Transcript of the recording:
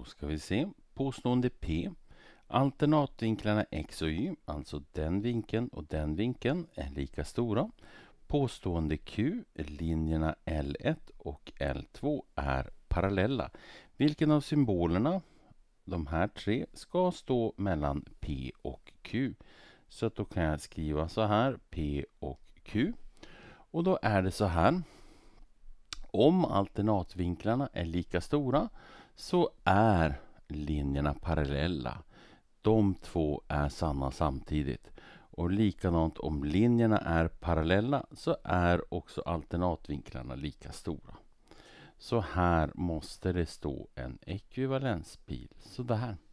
Då ska vi se. Påstående P. Alternatvinklarna x och y, alltså den vinkeln och den vinkeln, är lika stora. Påstående Q, linjerna L1 och L2 är parallella. Vilken av symbolerna, de här tre, ska stå mellan P och Q? Så då kan jag skriva så här, P och Q. Och då är det så här. Om alternatvinklarna är lika stora så är linjerna parallella. De två är sanna samtidigt. Och likadant om linjerna är parallella så är också alternatvinklarna lika stora. Så här måste det stå en ekvivalenspil. Sådär.